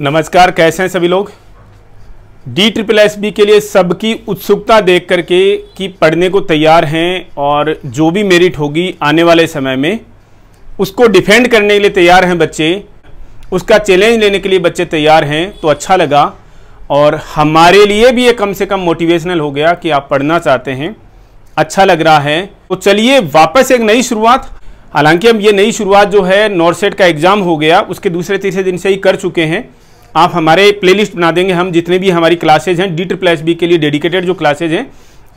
नमस्कार कैसे हैं सभी लोग डी ट्रिपल एस बी के लिए सबकी उत्सुकता देख करके कि पढ़ने को तैयार हैं और जो भी मेरिट होगी आने वाले समय में उसको डिफेंड करने के लिए तैयार हैं बच्चे उसका चैलेंज लेने के लिए बच्चे तैयार हैं तो अच्छा लगा और हमारे लिए भी ये कम से कम मोटिवेशनल हो गया कि आप पढ़ना चाहते हैं अच्छा लग रहा है तो चलिए वापस एक नई शुरुआत हालांकि हम ये नई शुरुआत जो है नॉर्सेट का एग्ज़ाम हो गया उसके दूसरे तीसरे दिन से ही कर चुके हैं आप हमारे प्लेलिस्ट बना देंगे हम जितने भी हमारी क्लासेज हैं डी ट्रिप्लस बी के लिए डेडिकेटेड जो क्लासेज हैं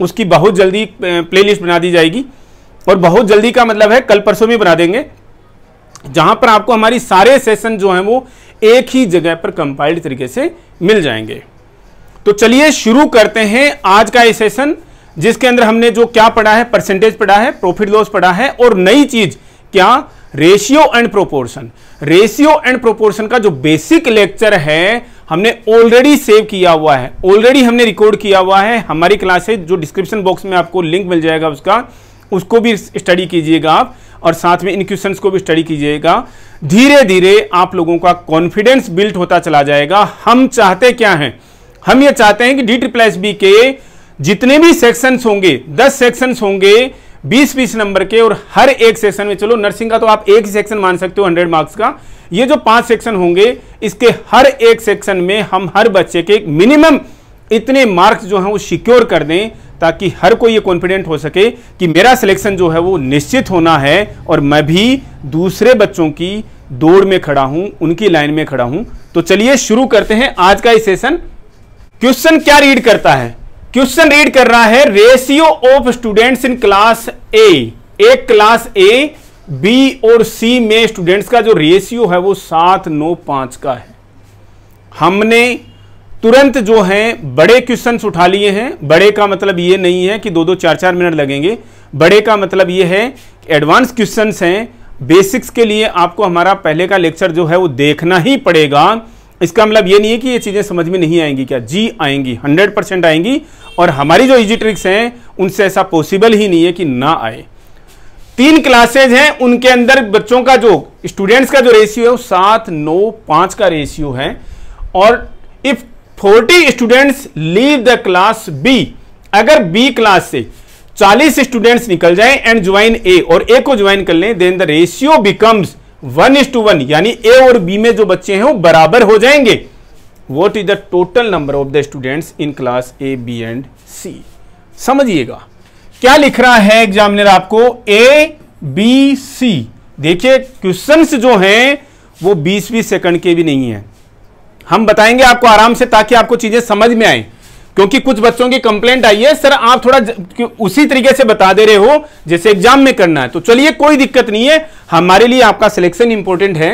उसकी बहुत जल्दी प्लेलिस्ट बना दी जाएगी और बहुत जल्दी का मतलब है कल परसों में बना देंगे जहां पर आपको हमारी सारे सेशन जो हैं वो एक ही जगह पर कंपाइल्ड तरीके से मिल जाएंगे तो चलिए शुरू करते हैं आज का ये सेशन जिसके अंदर हमने जो क्या पढ़ा है परसेंटेज पढ़ा है प्रॉफिट लॉस पढ़ा है और नई चीज क्या ratio and proportion ratio and proportion का जो बेसिक लेक्चर है हमने ऑलरेडी सेव किया हुआ है ऑलरेडी हमने रिकॉर्ड किया हुआ है हमारी क्लासेज जो डिस्क्रिप्शन बॉक्स में आपको लिंक मिल जाएगा उसका उसको भी स्टडी कीजिएगा आप और साथ में इन क्वेश्चन को भी स्टडी कीजिएगा धीरे धीरे आप लोगों का कॉन्फिडेंस बिल्ट होता चला जाएगा हम चाहते क्या हैं हम ये चाहते हैं कि डी ट्रिप्लाइस बी के जितने भी सेक्शंस होंगे दस सेक्शंस होंगे बीस बीस नंबर के और हर एक सेक्शन में चलो नर्सिंग का तो आप एक ही सेक्शन मान सकते हो हंड्रेड मार्क्स का ये जो पांच सेक्शन होंगे इसके हर एक सेक्शन में हम हर बच्चे के मिनिमम इतने मार्क्स जो हैं वो सिक्योर कर दें ताकि हर कोई ये कॉन्फिडेंट हो सके कि मेरा सिलेक्शन जो है वो निश्चित होना है और मैं भी दूसरे बच्चों की दौड़ में खड़ा हूं उनकी लाइन में खड़ा हूं तो चलिए शुरू करते हैं आज का ये सेशन क्वेश्चन क्या रीड करता है क्वेश्चन रीड कर रहा है ratio of students in class A एक क्लास ए बी और सी में स्टूडेंट्स का जो रेशियो है वो सात नौ पांच का है हमने तुरंत जो है बड़े क्वेश्चन उठा लिए हैं बड़े का मतलब ये नहीं है कि दो दो चार चार मिनट लगेंगे बड़े का मतलब ये है कि एडवांस क्वेश्चन हैं बेसिक्स के लिए आपको हमारा पहले का लेक्चर जो है वो देखना ही पड़ेगा इसका मतलब ये नहीं है कि ये चीज़ें समझ में नहीं आएंगी क्या जी आएंगी हंड्रेड परसेंट आएंगी और हमारी जो इजी ट्रिक्स हैं उनसे ऐसा पॉसिबल ही नहीं है कि ना आए तीन क्लासेज हैं उनके अंदर बच्चों का जो स्टूडेंट्स का जो रेशियो है वो सात नौ पाँच का रेशियो है और if forty students leave the class B अगर बी क्लास से चालीस स्टूडेंट्स निकल जाए एंड ज्वाइन ए और ए को ज्वाइन कर लें then the ratio becomes one is to one यानी ए और बी में जो बच्चे हैं वो बराबर हो जाएंगे what is the total number of the students in class A B and C समझिएगा क्या लिख रहा है एग्जामिनर आपको ए बी सी देखिए क्वेश्चन जो हैं वो बीस बीस सेकंड के भी नहीं है हम बताएंगे आपको आराम से ताकि आपको चीजें समझ में आए क्योंकि कुछ बच्चों की कंप्लेंट आई है सर आप थोड़ा उसी तरीके से बता दे रहे हो जैसे एग्जाम में करना है तो चलिए कोई दिक्कत नहीं है हमारे लिए आपका सिलेक्शन इंपॉर्टेंट है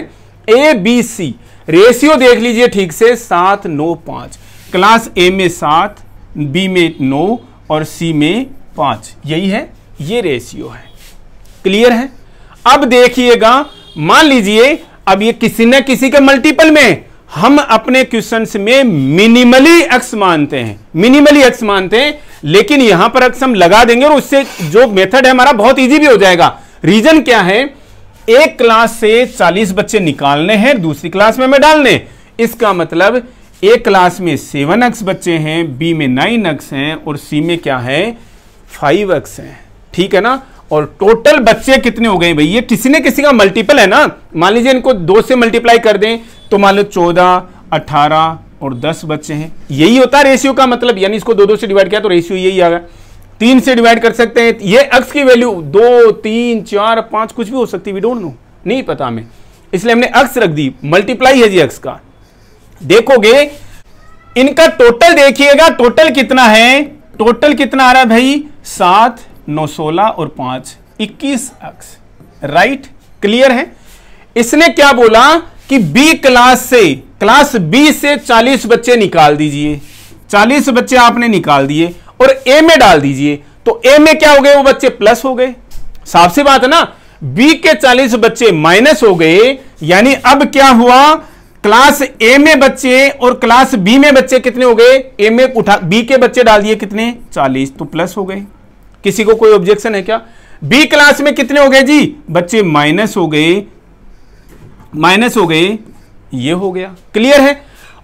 ए बी सी रेशियो देख लीजिए ठीक से सात नौ पांच क्लास ए में सात बी में नौ और सी में पांच यही है ये रेशियो है क्लियर है अब देखिएगा मान लीजिए अब ये किसी न किसी के मल्टीपल में हम अपने क्वेश्चन में मिनिमली एक्स मानते हैं मिनिमली एक्स मानते हैं लेकिन यहां पर एक्स हम लगा देंगे और उससे जो मेथड है हमारा बहुत इजी भी हो जाएगा रीजन क्या है एक क्लास से 40 बच्चे निकालने हैं दूसरी क्लास में हमें डालने इसका मतलब एक क्लास में सेवन एक्स बच्चे हैं बी में नाइन एक्स हैं और सी में क्या है फाइव एक्स है ठीक है ना और टोटल बच्चे कितने हो गए भाई ये किसी ने किसी का मल्टीपल है ना मान लीजिए इनको दो से मल्टीप्लाई कर दें तो मान लो चौदह अठारह और दस बच्चे हैं यही होता है रेशियो का मतलब यानी इसको दो दो से डिवाइड किया तो रेशियो यही आ गया तीन से डिवाइड कर सकते हैं ये अक्स की वैल्यू दो तीन चार पाँच कुछ भी हो सकती है वी डोंट नो नहीं पता हमें इसलिए हमने अक्स रख दी मल्टीप्लाई है जी अक्स का देखोगे इनका टोटल देखिएगा टोटल कितना है टोटल कितना आ रहा है भाई सात नौ सोलह और पांच इक्कीस अक्स राइट क्लियर है इसने क्या बोला कि बी क्लास से क्लास बी से चालीस बच्चे निकाल दीजिए चालीस बच्चे आपने निकाल दिए और ए में डाल दीजिए तो ए में क्या हो गए वो बच्चे प्लस हो गए साफ सी बात है ना बी के चालीस बच्चे माइनस हो गए यानी अब क्या हुआ क्लास ए में बच्चे और क्लास बी में बच्चे कितने हो गए ए में उठा बी के बच्चे डाल दिए कितने चालीस तो प्लस हो गए किसी को कोई ऑब्जेक्शन है क्या बी क्लास में कितने हो गए जी बच्चे माइनस हो गए माइनस हो गए ये हो गया क्लियर है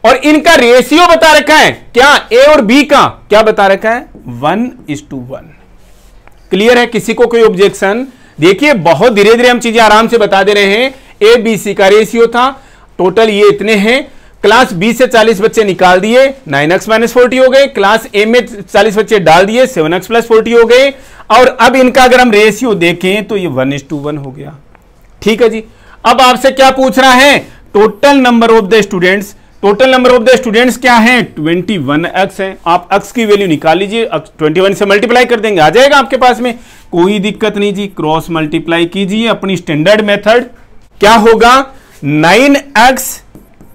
और इनका रेशियो बता रखा है क्या ए और बी का क्या बता रखा है one is to one clear है किसी को कोई ऑब्जेक्शन देखिए बहुत धीरे धीरे हम चीजें आराम से बता दे रहे हैं ए बी सी का रेशियो था टोटल ये इतने हैं क्लास बी से 40 बच्चे निकाल दिए 9x एक्स माइनस फोर्टी हो गए क्लास ए में 40 बच्चे डाल दिए 7x एक्स प्लस फोर्टी हो गए और अब इनका अगर हम रेशियो देखें तो ये वन इज टू वन हो गया ठीक है जी अब आपसे क्या पूछ रहा है total number of the students total number of the students क्या है ट्वेंटी वन एक्स है आप एक्स की वैल्यू निकाल लीजिए ट्वेंटी वन से मल्टीप्लाई कर देंगे आ जाएगा आपके पास में कोई दिक्कत नहीं जी क्रॉस मल्टीप्लाई कीजिए अपनी स्टैंडर्ड मेथड क्या होगा नाइन एक्स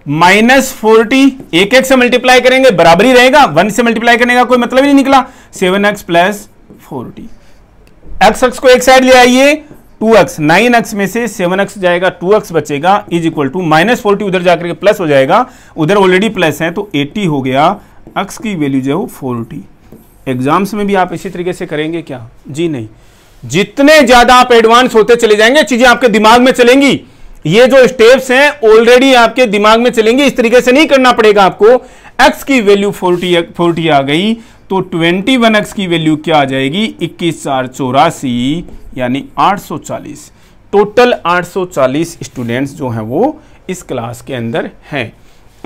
माइनस फोर्टी एक एक से मल्टीप्लाई करेंगे बराबर ही रहेगा वन से मल्टीप्लाई करने का कोई मतलब ही नहीं निकला seven X plus forty X x को एक साइड ले आइए टू एक्स नाइन एक्स में से सेवन एक्स जाएगा टू एक्स बचेगा is equal to minus forty उधर जाकर के प्लस हो जाएगा उधर ऑलरेडी प्लस है तो एट्टी हो गया एक्स की वैल्यू जो है वो फोर्टी एग्जाम्स में भी आप इसी तरीके से करेंगे क्या जी नहीं जितने ज्यादा आप एडवांस होते चले जाएंगे चीजें आपके दिमाग में चलेंगी ये जो स्टेप्स हैं ऑलरेडी आपके दिमाग में चलेंगे इस तरीके से नहीं करना पड़ेगा आपको एक्स की वैल्यू फोर्टी फोर्टी आ गई तो ट्वेंटी वन एक्स की वैल्यू क्या आ जाएगी इक्कीस चार चौरासी यानी आठ सौ चालीस टोटल आठ सौ चालीस स्टूडेंट्स जो हैं वो इस क्लास के अंदर हैं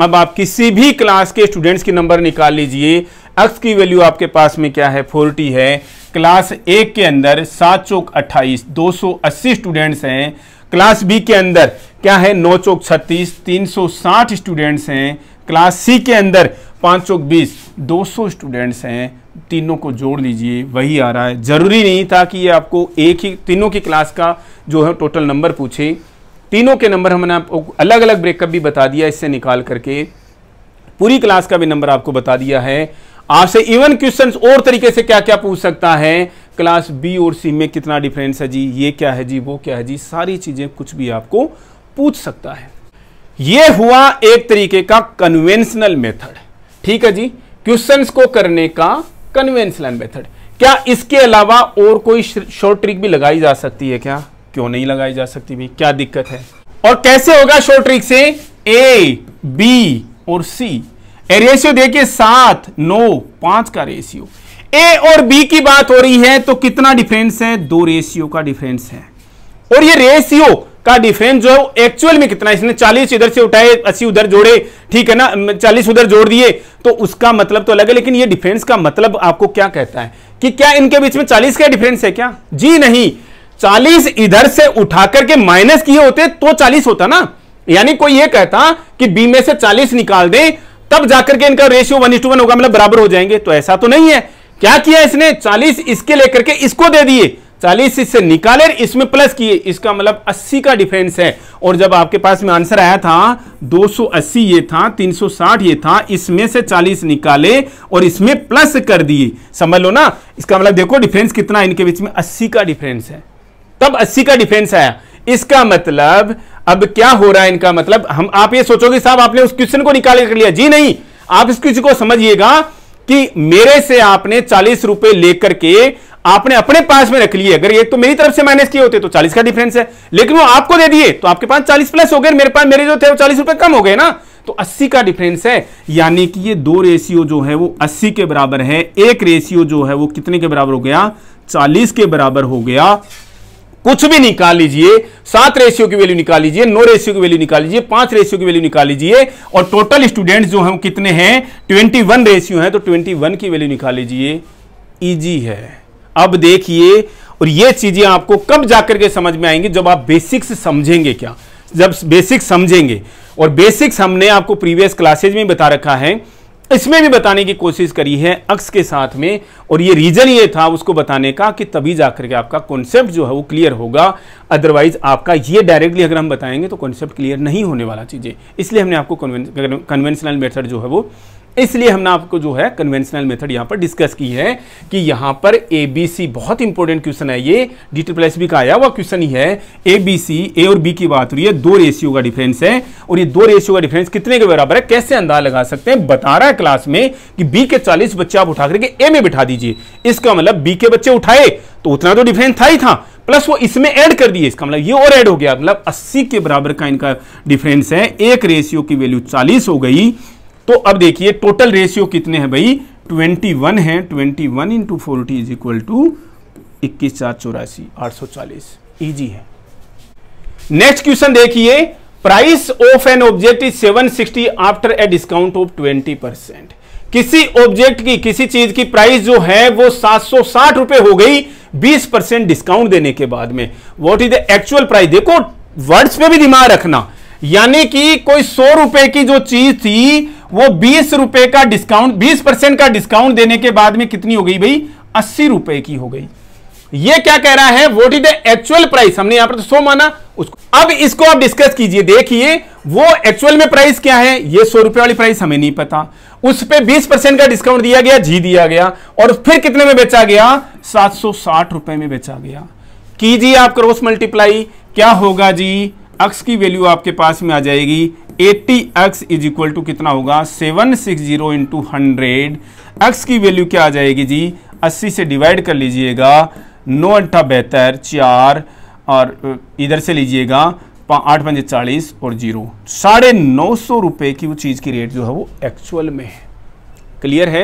अब आप किसी भी क्लास के स्टूडेंट्स के नंबर निकाल लीजिए एक्स की वैल्यू आपके पास में क्या है फोर्टी है क्लास एक के अंदर सात चौक अट्ठाईस दो सौ अस्सी स्टूडेंट्स हैं क्लास बी के अंदर क्या है नौ चौक छत्तीस तीन सौ साठ स्टूडेंट्स हैं क्लास सी के अंदर पाँच सौ बीस दो सौ स्टूडेंट्स हैं तीनों को जोड़ लीजिए वही आ रहा है ज़रूरी नहीं था कि ये आपको एक ही तीनों की क्लास का जो है टोटल नंबर पूछे तीनों के नंबर हमने आपको अलग अलग ब्रेकअप भी बता दिया इससे निकाल करके पूरी क्लास का भी नंबर आपको बता दिया है आपसे इवन क्वेश्चंस और तरीके से क्या क्या पूछ सकता है क्लास बी और सी में कितना डिफरेंस है जी ये क्या है जी वो क्या है जी सारी चीज़ें कुछ भी आपको पूछ सकता है ये हुआ एक तरीके का कन्वेंशनल मेथड ठीक है जी क्वेश्चंस को करने का कन्वेंशनल मेथड क्या इसके अलावा और कोई शॉर्ट ट्रिक भी लगाई जा सकती है क्या क्यों नहीं लगाई जा सकती भी क्या दिक्कत है और कैसे होगा शॉर्ट ट्रिक से ए बी और सी रेशियो देखिए सात नौ पांच का रेशियो ए और बी की बात हो रही है तो कितना डिफरेंस है दो रेशियो का डिफरेंस है और ये रेशियो का डिफरेंस जो है एक्चुअल में कितना इसने 40 इधर से उठाए 80 उधर जोड़े ठीक है ना 40 उधर जोड़ दिए तो उसका मतलब तो अलग है लेकिन ये डिफरेंस का मतलब आपको क्या कहता है कि क्या इनके बीच में 40 का डिफरेंस है क्या जी नहीं 40 इधर से उठा करके माइनस किए होते तो 40 होता ना यानी कोई ये कहता कि बी में से चालीस निकाल दे तब जाकर के इनका रेशियो वन वन होगा मतलब बराबर हो जाएंगे तो ऐसा तो नहीं है क्या किया इसने चालीस इसके लेकर के इसको दे दिए चालीस इससे निकाले इसमें प्लस किए इसका मतलब अस्सी का डिफरेंस है और जब आपके पास में आंसर आया था 280 ये था 360 ये था इसमें से 40 निकाले और इसमें प्लस कर दिए समझ लो ना इसका मतलब देखो डिफरेंस कितना इनके बीच में अस्सी का डिफरेंस है तब अस्सी का डिफरेंस आया इसका मतलब अब क्या हो रहा है इनका मतलब हम आप ये सोचोगे साहब आपने उस क्वेश्चन को निकाल कर लिया जी नहीं आप इस क्वेश्चन को समझिएगा कि मेरे से आपने चालीस रुपए लेकर के आपने अपने पास में रख लिए अगर ये तो मेरी तरफ से माइनस किए होते तो चालीस का डिफरेंस है लेकिन वो आपको दे दिए तो आपके पास चालीस प्लस हो गए मेरे पास मेरे जो थे वो चालीस रुपए कम हो गए ना तो 80 का डिफरेंस है यानी कि ये दो रेशियो जो है वो 80 के बराबर है एक रेशियो जो है वो कितने के बराबर हो गया 40 के बराबर हो गया कुछ भी निकाल लीजिए सात रेशियो की वैल्यू निकाल लीजिए नौ रेशियो की वैल्यू निकाल लीजिए पांच रेशियो की वैल्यू निकाल लीजिए और टोटल स्टूडेंट जो है कितने हैं ट्वेंटी वन रेशियो है तो ट्वेंटी वन की वैल्यू निकाल लीजिए इजी है अब देखिए और ये चीजें आपको कब जाकर के समझ में आएंगी जब आप बेसिक्स समझेंगे क्या जब बेसिक्स समझेंगे और बेसिक्स हमने आपको प्रीवियस क्लासेज में बता रखा है इसमें भी बताने की कोशिश करी है अक्स के साथ में और ये रीजन ये था उसको बताने का कि तभी जाकर के आपका कॉन्सेप्ट जो है वो क्लियर होगा अदरवाइज आपका ये डायरेक्टली अगर हम बताएंगे तो कॉन्सेप्ट क्लियर नहीं होने वाला चीज़ें इसलिए हमने आपको कन्वेंशनल मेथड जो है वो इसलिए हमने आपको जो है कन्वेंशनल मेथड यहां पर डिस्कस की है कि यहां पर एबीसी बहुत इंपॉर्टेंट क्वेश्चन है ये डी प्लस बी का आया हुआ क्वेश्चन ही है एबीसी ए और बी की बात हो रही है दो रेशियो का डिफरेंस है और ये दो रेशियो का डिफरेंस कितने के बराबर है कैसे अंदाज लगा सकते हैं बता रहा है क्लास में कि बी के चालीस बच्चे आप उठा करके ए में बिठा दीजिए इसका मतलब बी के बच्चे उठाए तो उतना तो डिफरेंस था ही था प्लस वो इसमें ऐड कर दिए इसका मतलब ये और ऐड हो गया मतलब 80 के बराबर का इनका डिफरेंस है एक रेशियो की वैल्यू 40 हो गई तो अब देखिए टोटल रेशियो कितने हैं भाई 21 है 21 one into forty is equal to इक्कीस चार चौरासी आठ सौ है नेक्स्ट क्वेश्चन देखिए price of an object is 760 after a discount of 20 percent किसी ऑब्जेक्ट की किसी चीज की प्राइस जो है वो सात सौ साठ रुपए हो गई 20 परसेंट डिस्काउंट देने के बाद में what is the actual price देखो वर्ड्स पे भी दिमाग रखना यानी कि कोई सौ रुपए की जो चीज थी वो बीस रुपए का डिस्काउंट बीस परसेंट का डिस्काउंट देने के बाद में कितनी हो गई भाई अस्सी रुपए की हो गई ये क्या कह रहा है what is the actual price हमने यहां पर तो सो माना उसको अब इसको आप डिस्कस कीजिए देखिए वो एक्चुअल में प्राइस क्या है ये सौ रुपए वाली प्राइस हमें नहीं पता उस पर बीस परसेंट का डिस्काउंट दिया गया जी दिया गया और फिर कितने में बेचा गया सात सौ साठ रुपए में बेचा गया कीजिए आप क्रॉस मल्टीप्लाई क्या होगा जी अक्स की वैल्यू आपके पास में आ जाएगी eighty x is equal to कितना होगा seven six zero into hundred x की वैल्यू क्या आ जाएगी जी अस्सी से डिवाइड कर लीजिएगा नौ अट्ठा बेहतर चार और इधर से लीजिएगा आठ पंजे चालीस और जीरो साढ़े नौ सौ रुपये की वो चीज़ की रेट जो है वो एक्चुअल में है क्लियर है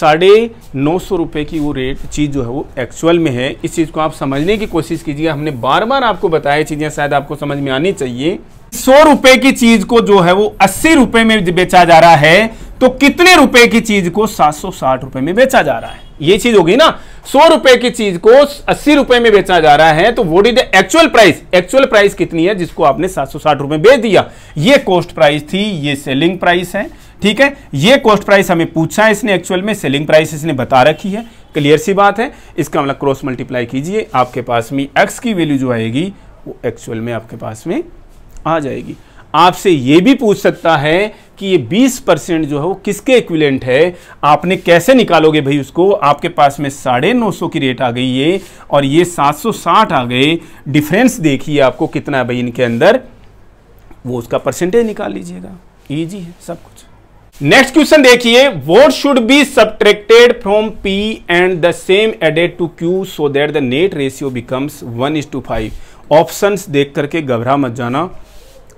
साढ़े नौ सौ रुपये की वो रेट चीज़ जो है वो एक्चुअल में है इस चीज़ को आप समझने की कोशिश कीजिए हमने बार बार आपको बताया चीज़ें शायद आपको समझ में आनी चाहिए सौ रुपए की चीज को जो है वो अस्सी रुपए में बेचा जा रहा है तो कितने रुपए की चीज को सात सौ साठ रुपए में बेचा जा रहा है ये चीज होगी ना सौ रुपए की चीज को अस्सी रुपए में बेचा जा रहा है तो what is actual price actual price कितनी है जिसको आपने सात सौ साठ रुपए बेच दिया ये कॉस्ट प्राइस थी ये सेलिंग प्राइस है ठीक है ये कॉस्ट प्राइस हमें पूछा है इसने एक्चुअल में सेलिंग प्राइस इसने बता रखी है क्लियर सी बात है इसका मतलब क्रॉस मल्टीप्लाई कीजिए आपके पास में एक्स की वैल्यू जो आएगी वो एक्चुअल में आपके पास में आ जाएगी आपसे ये भी पूछ सकता है कि ये 20 परसेंट जो है वो किसके इक्विलेंट है आपने कैसे निकालोगे भाई उसको आपके पास में साढ़े नौ सौ की रेट आ गई है और ये 760 आ गए डिफरेंस देखिए आपको कितना है भाई इनके अंदर वो उसका परसेंटेज निकाल लीजिएगा इजी है सब कुछ नेक्स्ट क्वेश्चन देखिए what should be subtracted from P and the same added to Q so that the net ratio becomes one is to five option देख करके घबरा मत जाना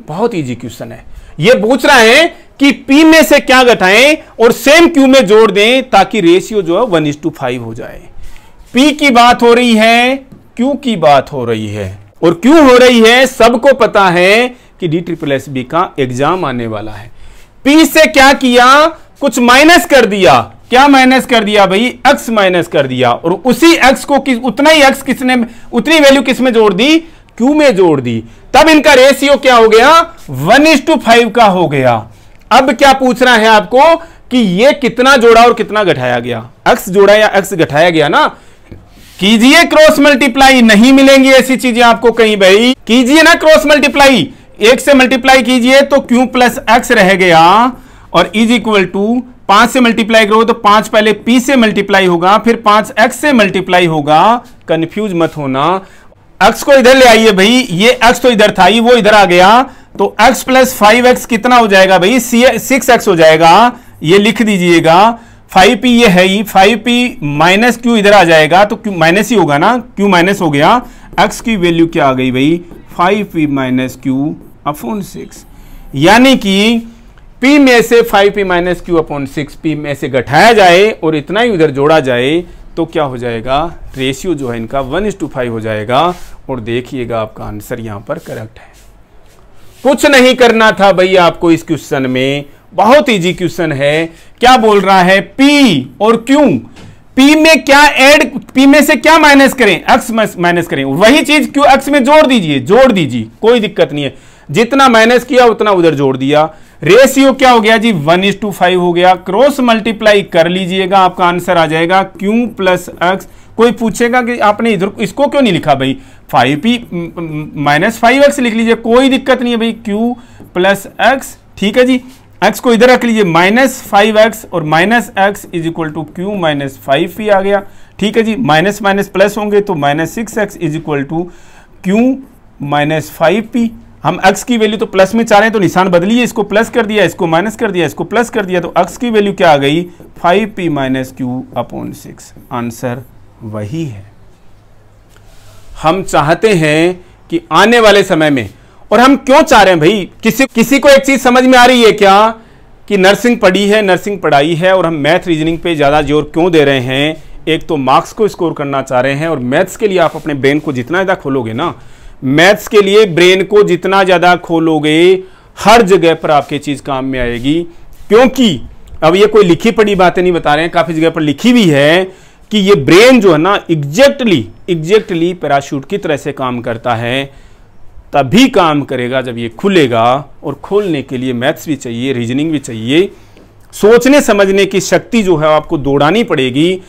बहुत इजी क्वेश्चन है ये पूछ रहा है कि P में से क्या घटाएं और सेम Q में जोड़ दें ताकि रेशियो जो है वन इज टू फाइव हो जाए P की बात हो रही है Q की बात हो रही है और Q हो रही है सबको पता है कि डी ट्रिपल एस बी का एग्जाम आने वाला है P से क्या किया कुछ माइनस कर दिया क्या माइनस कर दिया भाई एक्स माइनस कर दिया और उसी एक्स को किस उतना ही एक्स किसने उतनी वैल्यू किसमें जोड़ दी क्यू में जोड़ दी तब इनका रेशियो क्या हो गया वन इज टू फाइव का हो गया अब क्या पूछना है आपको कि ये कितना जोड़ा और कितना घटाया गया एक्स जोड़ा या एक्स घटाया गया ना कीजिए क्रॉस मल्टीप्लाई नहीं मिलेंगी ऐसी चीजें आपको कहीं भाई कीजिए ना क्रॉस मल्टीप्लाई एक से मल्टीप्लाई कीजिए तो क्यू प्लस एक्स रह गया और इज इक्वल टू पांच से मल्टीप्लाई करो तो पांच पहले पी से मल्टीप्लाई होगा फिर पांच एक्स से मल्टीप्लाई होगा कंफ्यूज मत होना एक्स को इधर ले आइए भाई ये एक्स तो इधर था ही वो इधर आ गया तो एक्स प्लस फाइव एक्स कितना हो जाएगा भाई सिक्स एक्स हो जाएगा ये लिख दीजिएगा फाइव पी ये है ही फाइव पी माइनस क्यू इधर आ जाएगा तो क्यू माइनस ही होगा ना क्यू माइनस हो गया एक्स की वैल्यू क्या आ गई भाई five P minus Q upon six यानी कि पी में से five P minus Q upon six P में से घटाया जाए और इतना ही उधर जोड़ा जाए तो क्या हो जाएगा रेशियो जो है इनका वन इज टू फाइव हो जाएगा और देखिएगा आपका आंसर यहां पर करेक्ट है कुछ नहीं करना था भाई आपको इस क्वेश्चन में बहुत इजी क्वेश्चन है क्या बोल रहा है पी और क्यू पी में क्या एड पी में से क्या माइनस करें एक्स माइनस करें वही चीज क्यों एक्स में जोड़ दीजिए जोड़ दीजिए कोई दिक्कत नहीं है जितना माइनस किया उतना उधर जोड़ दिया रेशियो क्या हो गया जी वन इज टू फाइव हो गया क्रॉस मल्टीप्लाई कर लीजिएगा आपका आंसर आ जाएगा क्यू प्लस एक्स कोई पूछेगा कि आपने इधर इसको क्यों नहीं लिखा भाई five P minus five x लिख लीजिए कोई दिक्कत नहीं है भाई क्यू प्लस एक्स ठीक है जी एक्स को इधर रख लीजिए माइनस फाइव एक्स और minus x is equal to Q minus five P आ गया ठीक है जी माइनस माइनस प्लस होंगे तो minus six x is equal to Q minus five P हम x की वैल्यू तो प्लस में चाह रहे हैं तो निशान बदलिए इसको प्लस कर दिया इसको माइनस कर दिया इसको प्लस कर दिया तो x की वैल्यू क्या आ गई five P minus Q upon six answer वही है हम चाहते हैं कि आने वाले समय में और हम क्यों चाह रहे हैं भाई किसी किसी को एक चीज समझ में आ रही है क्या कि नर्सिंग पढ़ी है नर्सिंग पढ़ाई है और हम मैथ रीजनिंग पे ज़्यादा जोर क्यों दे रहे हैं एक तो मार्क्स को स्कोर करना चाह रहे हैं और मैथ्स के लिए आप अपने ब्रेन को जितना ज़्यादा खोलोगे ना मैथ्स के लिए ब्रेन को जितना ज़्यादा खोलोगे हर जगह पर आपके चीज़ काम में आएगी क्योंकि अब ये कोई लिखी पड़ी बातें नहीं बता रहे हैं काफ़ी जगह पर लिखी हुई है कि ये ब्रेन जो है ना एग्जैक्टली एग्जैक्टली पैराशूट की तरह से काम करता है तभी काम करेगा जब ये खुलेगा और खोलने के लिए मैथ्स भी चाहिए रीजनिंग भी चाहिए सोचने समझने की शक्ति जो है आपको दौड़ानी पड़ेगी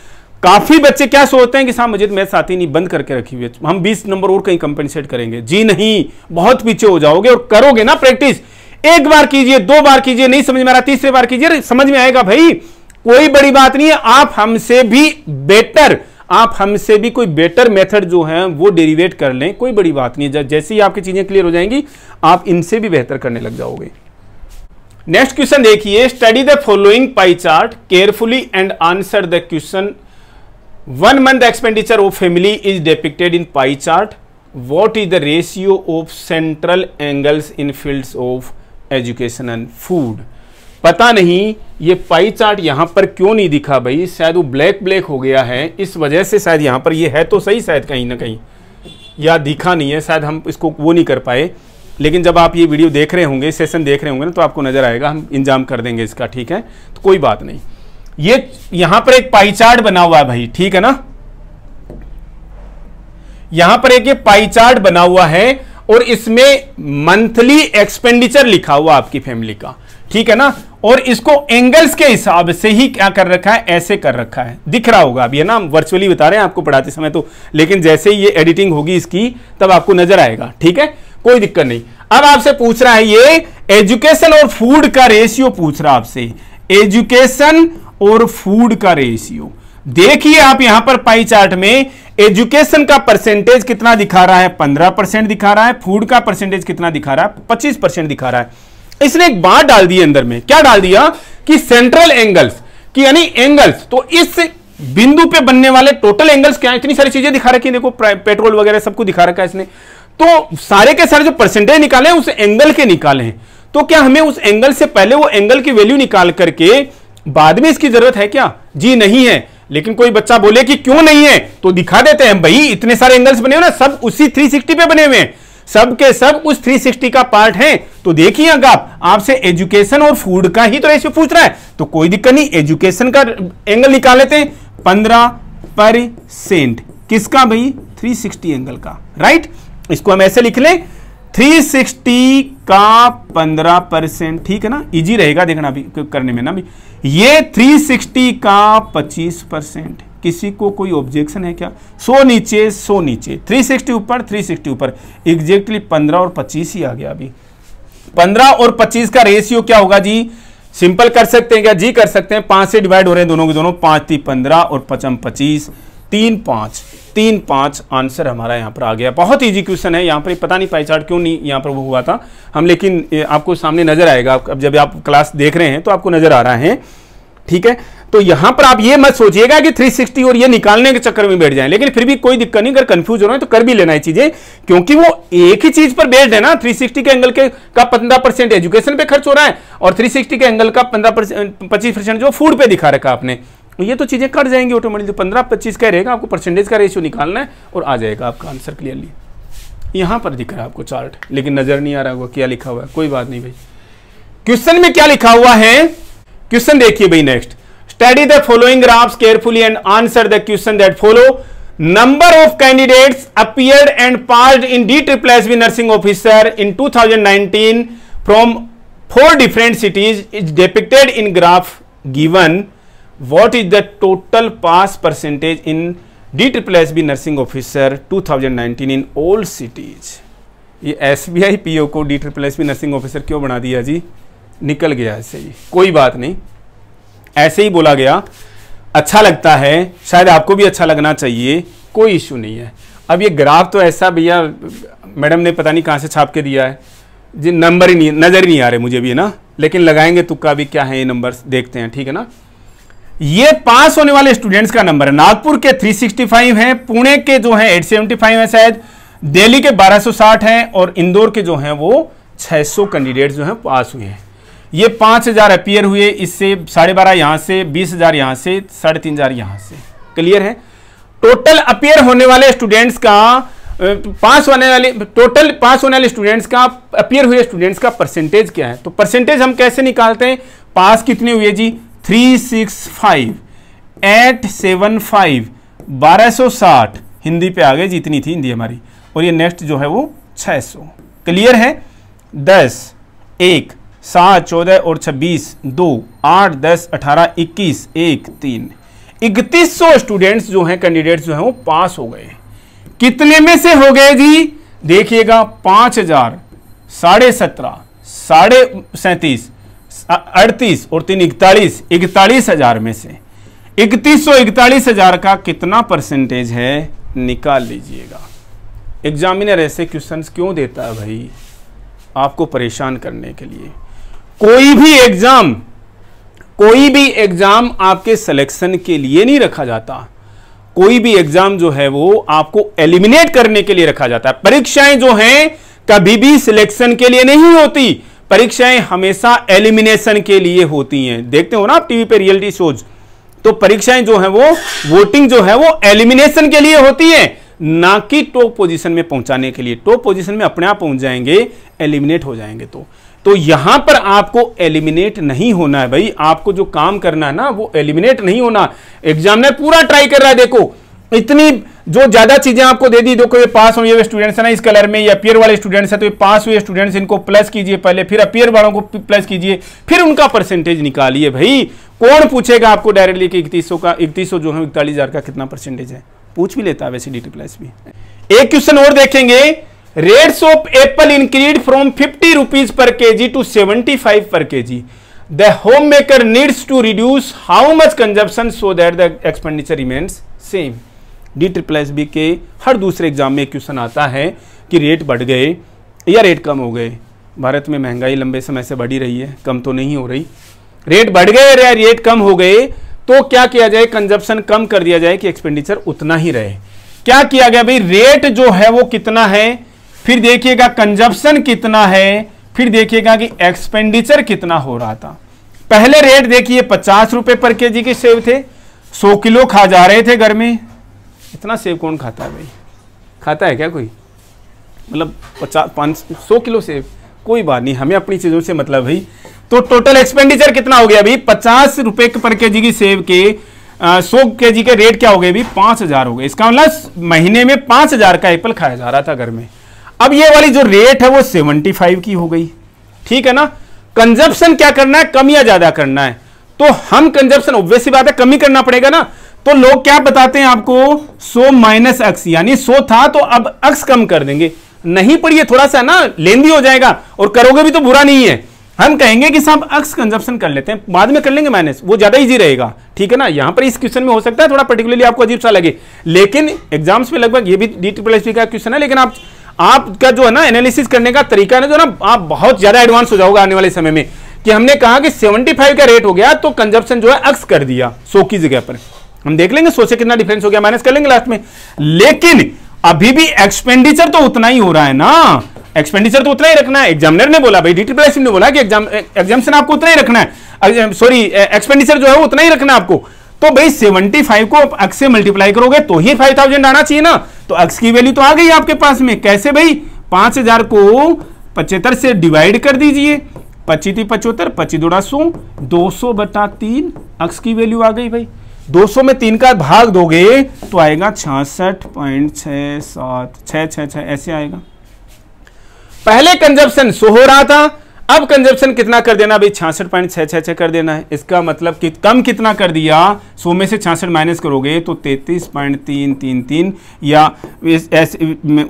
काफी बच्चे क्या सोचते हैं कि साहब मुझे तो मैथ साथी नहीं बंद करके रखी हुई है हम 20 नंबर और कहीं कंपनसेट करेंगे जी नहीं बहुत पीछे हो जाओगे और करोगे ना प्रैक्टिस एक बार कीजिए दो बार कीजिए नहीं समझ में आ रहा तीसरे बार कीजिए समझ में आएगा भाई कोई बड़ी बात नहीं है आप हमसे भी बेटर आप हमसे भी कोई बेटर मेथड जो है वो डेरिवेट कर लें कोई बड़ी बात नहीं है जैसे ही आपकी चीजें क्लियर हो जाएंगी आप इनसे भी बेहतर करने लग जाओगे नेक्स्ट क्वेश्चन देखिए study the following pie chart carefully and answer the question one month expenditure of family is depicted in pie chart what is the ratio of central angles in fields of education and food पता नहीं ये pie chart यहाँ पर क्यों नहीं दिखा भाई शायद वो ब्लैक ब्लैक हो गया है इस वजह से शायद यहाँ पर ये है तो सही शायद कहीं ना कहीं या दिखा नहीं है शायद हम इसको वो नहीं कर पाए लेकिन जब आप ये वीडियो देख रहे होंगे सेशन देख रहे होंगे ना तो आपको नज़र आएगा हम इंजाम कर देंगे इसका ठीक है तो कोई बात नहीं ये यहां पर एक पाईचार्ट बना हुआ है भाई ठीक है ना यहां पर एक ये पाईचार्ट बना हुआ है और इसमें मंथली एक्सपेंडिचर लिखा हुआ आपकी फैमिली का ठीक है ना और इसको एंगल्स के हिसाब से ही क्या कर रखा है ऐसे कर रखा है दिख रहा होगा अभी है ना वर्चुअली बता रहे हैं आपको पढ़ाते समय तो लेकिन जैसे ही ये एडिटिंग होगी इसकी तब आपको नजर आएगा ठीक है कोई दिक्कत नहीं अब आपसे पूछ रहा है ये एजुकेशन और फूड का रेशियो पूछ रहा है आपसे एजुकेशन और फूड का रेशियो देखिए आप यहां पर पाई चार्ट में एजुकेशन का परसेंटेज कितना दिखा रहा है पंद्रह परसेंट दिखा रहा है फूड का परसेंटेज कितना दिखा रहा है पच्चीस परसेंट दिखा रहा है इसने एक बात डाल दी अंदर में क्या डाल दिया कि सेंट्रल एंगल्स कि यानी एंगल्स तो इस बिंदु पे बनने वाले टोटल एंगल्स क्या इतनी सारी चीजें दिखा रखी है देखो पेट्रोल वगैरह सबको दिखा रखा है इसने तो सारे के सारे जो परसेंटेज निकाले उस एंगल के निकाले हैं तो क्या हमें उस एंगल से पहले वो एंगल की वैल्यू निकाल करके बाद में इसकी जरूरत है क्या जी नहीं है लेकिन कोई बच्चा बोले कि क्यों नहीं है तो दिखा देते हैं भाई इतने सारे एंगल्स बने हुए ना सब उसी 360 पे बने हुए हैं सब के सब उस 360 का पार्ट है तो देखिए आप आपसे एजुकेशन और फूड का ही तो रेशियो पूछ रहा है तो कोई दिक्कत नहीं एजुकेशन का एंगल निकाल लेते हैं पंद्रह परसेंट किसका भाई सिक्सटी एंगल का राइट इसको हम ऐसे लिख लें 360 का 15 परसेंट ठीक है ना इजी रहेगा देखना अभी करने में ना भी ये 360 का 25 परसेंट किसी को कोई ऑब्जेक्शन है क्या सो नीचे सो नीचे 360 ऊपर 360 ऊपर एग्जैक्टली 15 और 25 ही आ गया अभी 15 और 25 का रेशियो क्या होगा जी सिंपल कर सकते हैं क्या जी कर सकते हैं पांच से डिवाइड हो रहे हैं दोनों के दोनों पांच थी पंद्रह और पचम पच्चीस तीन पाँच तीन पाँच आंसर हमारा यहाँ पर आ गया बहुत इजी क्वेश्चन है यहाँ पर पता नहीं पाईचार्ट क्यों नहीं यहाँ पर वो हुआ था हम लेकिन आपको सामने नजर आएगा अब जब आप क्लास देख रहे हैं तो आपको नजर आ रहा है ठीक है तो यहां पर आप ये मत सोचिएगा कि 360 और ये निकालने के चक्कर में बैठ जाएं लेकिन फिर भी कोई दिक्कत नहीं अगर कंफ्यूज हो रहा है तो कर भी लेना है चीजें क्योंकि वो एक ही चीज पर बेस्ड है ना 360 के एंगल के का 15 परसेंट एजुकेशन पे खर्च हो रहा है और 360 के एंगल का 15 परसेंट पच्चीस परसेंट जो फूड पे दिखा रखा आपने तो ये तो चीज़ें कट जाएंगी ऑटोमेटिकली पंद्रह पच्चीस का रहेगा आपको परसेंटेज का रेशियो निकालना है और आ जाएगा आपका आंसर क्लियरली यहाँ पर दिख रहा है आपको चार्ट लेकिन नज़र नहीं आ रहा होगा क्या लिखा हुआ है कोई बात नहीं भाई क्वेश्चन में क्या लिखा हुआ है क्वेश्चन देखिए भाई next study the following graphs carefully and answer the question that follow number of number of candidates appeared and passed in DSSB nursing officer in 2019 from four different cities is depicted in graph given what is total pass percentage in D triple S B nursing officer 2019 in old cities ये S B I P O को D triple S B nursing officer क्यों बना दिया जी निकल गया ऐसे ही कोई बात नहीं ऐसे ही बोला गया अच्छा लगता है शायद आपको भी अच्छा लगना चाहिए कोई इशू नहीं है अब ये ग्राफ तो ऐसा भैया मैडम ने पता नहीं कहाँ से छाप के दिया है जी नंबर ही नहीं नज़र ही नहीं आ रहे मुझे भी है ना लेकिन लगाएंगे तुक्का भी क्या है ये नंबर देखते हैं ठीक है ना ये पास होने वाले स्टूडेंट्स का नंबर है नागपुर के 365 हैं पुणे के जो हैं 875 हैं शायद दिल्ली के 1260 हैं और इंदौर के जो हैं वो 600 कैंडिडेट जो हैं पास हुए हैं ये 5000 अपियर हुए इससे साढ़े बारह यहाँ से 20000 यहाँ से साढ़े तीन हज़ार यहाँ से क्लियर है टोटल अपियर होने वाले स्टूडेंट्स का पास होने वाले टोटल पास होने वाले स्टूडेंट्स का अपियर हुए स्टूडेंट्स का परसेंटेज क्या है तो परसेंटेज हम कैसे निकालते हैं पास कितने हुए जी three six five eight seven five बारह सौ साठ हिंदी पे आ गए जितनी थी हिंदी हमारी और ये नेक्स्ट जो है वो छः सौ क्लियर है दस एक सात चौदह और छब्बीस दो आठ दस अठारह इक्कीस एक तीन इकतीस सौ स्टूडेंट्स जो हैं कैंडिडेट्स जो हैं वो पास हो गए कितने में से हो गए जी देखिएगा पाँच हजार साढ़े सत्रह साढ़े सैंतीस अड़तीस और तीन इकतालीस इकतालीस हजार में से इकतीस सौ इकतालीस हजार का कितना परसेंटेज है निकाल लीजिएगा एग्जामिनर ऐसे क्वेश्चंस क्यों देता है भाई आपको परेशान करने के लिए कोई भी एग्जाम कोई भी एग्जाम आपके सिलेक्शन के लिए नहीं रखा जाता कोई भी एग्जाम जो है वो आपको एलिमिनेट करने के लिए रखा जाता है परीक्षाएं जो हैं कभी भी सिलेक्शन के लिए नहीं होती परीक्षाएं हमेशा एलिमिनेशन के लिए होती हैं देखते हो ना आप टीवी पे रियलिटी शोज तो परीक्षाएं जो है वो वोटिंग जो है वो एलिमिनेशन के लिए होती है ना कि टॉप पोजीशन में पहुंचाने के लिए टॉप पोजीशन में अपने आप पहुंच जाएंगे एलिमिनेट हो जाएंगे तो तो यहां पर आपको एलिमिनेट नहीं होना है भाई आपको जो काम करना है ना वो एलिमिनेट नहीं होना एग्जामिनर पूरा ट्राई कर रहा है देखो इतनी जो ज्यादा चीजें आपको दे दी देखो ये पास हुए हुए स्टूडेंट्स है ना इस कलर में ये अपियर वाले स्टूडेंट्स है तो ये पास हुए स्टूडेंट्स इनको प्लस कीजिए पहले फिर अपियर वालों को प्लस कीजिए फिर उनका परसेंटेज निकालिए भाई कौन पूछेगा आपको डायरेक्टली कि इकतीस का इकतीस जो है इकतालीस हजार का कितना परसेंटेज है पूछ भी लेता है वैसे डी प्लस भी एक क्वेश्चन और देखेंगे rates of apple increased from fifty rupees per K G to seventy five per K G the homemaker needs to reduce how much consumption so that the expenditure remains same D triple S B के हर दूसरे exam में question आता है कि rate बढ़ गए या रेट कम हो गए भारत में महंगाई लंबे समय से बढ़ी रही है कम तो नहीं हो रही रेट बढ़ गए या रेट कम हो गए तो क्या किया जाए कंजप्शन कम कर दिया जाए कि एक्सपेंडिचर उतना ही रहे क्या किया गया भाई रेट जो है वो कितना है फिर देखिएगा कंजप्शन कितना है फिर देखिएगा कि एक्सपेंडिचर कितना हो रहा था पहले रेट देखिए पचास रुपए पर केजी के सेब थे सौ किलो खा जा रहे थे घर में इतना सेब कौन खाता है भाई खाता है क्या कोई मतलब पचास पाँच सौ किलो सेब कोई बात नहीं हमें अपनी चीज़ों से मतलब भाई तो टोटल एक्सपेंडिचर कितना हो गया अभी पचास रुपये पर के जी की सेब के सौ के जी के रेट क्या हो गए अभी पाँच हज़ार हो गए इसका मतलब महीने में पाँच हज़ार का एप्पल खाया जा रहा था घर में अब ये वाली जो रेट है वो सेवेंटी फाइव की हो गई ठीक है ना कंजप्शन क्या करना है कम या ज़्यादा करना है तो हम कंजप्शन ऑब्वियस बात है कम ही करना पड़ेगा ना तो लोग क्या बताते हैं आपको 100 माइनस एक्स यानी 100 था तो अब एक्स कम कर देंगे नहीं पढ़िए थोड़ा सा ना लेंदी हो जाएगा और करोगे भी तो बुरा नहीं है हम कहेंगे कि साहब एक्स कंजप्शन कर लेते हैं बाद में कर लेंगे माइनस वो ज्यादा इजी रहेगा ठीक है ना यहां पर इस क्वेश्चन में हो सकता है थोड़ा पर्टिकुलरली आपको अजीब सा लगे लेकिन एग्जाम्स में लगभग ये भी डी ट्रिपल का क्वेश्चन है लेकिन आप आपका जो है ना एनालिसिस करने का तरीका ना जो ना आप बहुत ज्यादा एडवांस हो जाओगे आने वाले समय में कि हमने कहा कि 75 का रेट हो गया तो कंजप्शन जो है अक्स कर दिया सो की जगह पर हम देख लेंगे सोचे कितना डिफरेंस हो गया माइनस कर लेंगे लास्ट में लेकिन अभी भी एक्सपेंडिचर तो उतना ही हो रहा है ना एक्सपेंडिचर तो उतना ही रखना है एग्जामिनर ने बोला भाई डीटी ने बोला कि एग्जाम एग्जामेशन आपको उतना ही रखना है सॉरी एक्सपेंडिचर जो है वो उतना ही रखना है आपको तो भाई सेवेंटी फाइव को आप एक्स से मल्टीप्लाई करोगे तो ही फाइव थाउजेंड आना चाहिए ना तो एक्स की वैल्यू तो आ गई आपके पास में कैसे भाई पांच हजार को पचहत्तर से डिवाइड कर दीजिए पच्चीस पचहत्तर पच्चीस दो सौ बटा तीन एक्स की वैल्यू आ गई भाई 200 में तीन का भाग दोगे तो आएगा छियासठ पॉइंट छः सात ऐसे आएगा पहले कंजप्शन सो हो रहा था अब कंजप्शन कितना कर देना भाई छियासठ पॉइंट छह छह छह कर देना है इसका मतलब कि कम कितना कर दिया सो में से छियासठ माइनस करोगे तो तैतीस पॉइंट तीन तीन तीन या इस, इस,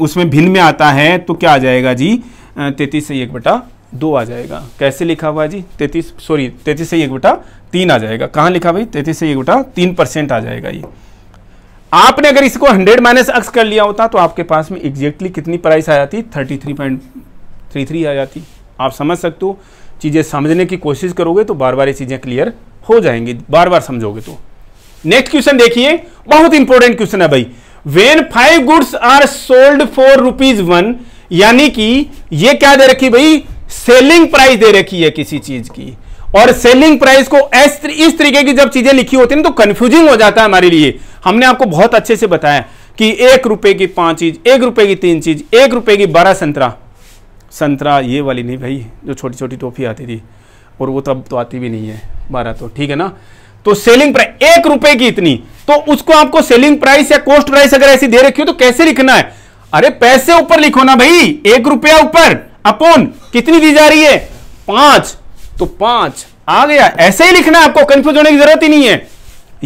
उसमें भिन्न में आता है तो क्या आ जाएगा जी तैतीस से एक बटा दो आ जाएगा कैसे लिखा हुआ है जी तैतीस सॉरी तैतीस से एक बटा तीन आ जाएगा कहाँ लिखा भाई तैतीस से एक बटा तीन परसेंट आ जाएगा ये आपने अगर इसको हंड्रेड माइनस एक्स कर लिया होता तो आपके पास में एग्जैक्टली कितनी प्राइस आ जाती thirty three point three three आ जाती आप समझ सकते हो चीज़ें समझने की कोशिश करोगे तो बार बार ये चीज़ें क्लियर हो जाएंगी बार बार समझोगे तो नेक्स्ट क्वेश्चन देखिए बहुत इंपॉर्टेंट क्वेश्चन है भाई when five goods are sold for rupees one यानी कि ये क्या दे रखी भाई सेलिंग प्राइस दे रखी है किसी चीज की और सेलिंग प्राइस को इस तरीके की जब चीजें लिखी होती है ना तो कंफ्यूजिंग हो जाता है हमारे लिए हमने आपको बहुत अच्छे से बताया कि एक रुपए की पांच चीज एक रुपए की तीन चीज एक रुपए की बारह संतरा संतरा ये वाली नहीं भाई जो छोटी छोटी टोफी आती थी और वो तब तो आती भी नहीं है बारह तो ठीक है ना तो सेलिंग प्राइस एक रुपए की इतनी तो उसको आपको सेलिंग प्राइस या कॉस्ट प्राइस अगर ऐसी दे रखी हो तो कैसे लिखना है अरे पैसे ऊपर लिखो ना भाई एक रुपया ऊपर अपॉन कितनी दी जा रही है पांच तो पांच आ गया ऐसे ही लिखना है आपको कंफ्यूज होने की जरूरत ही नहीं है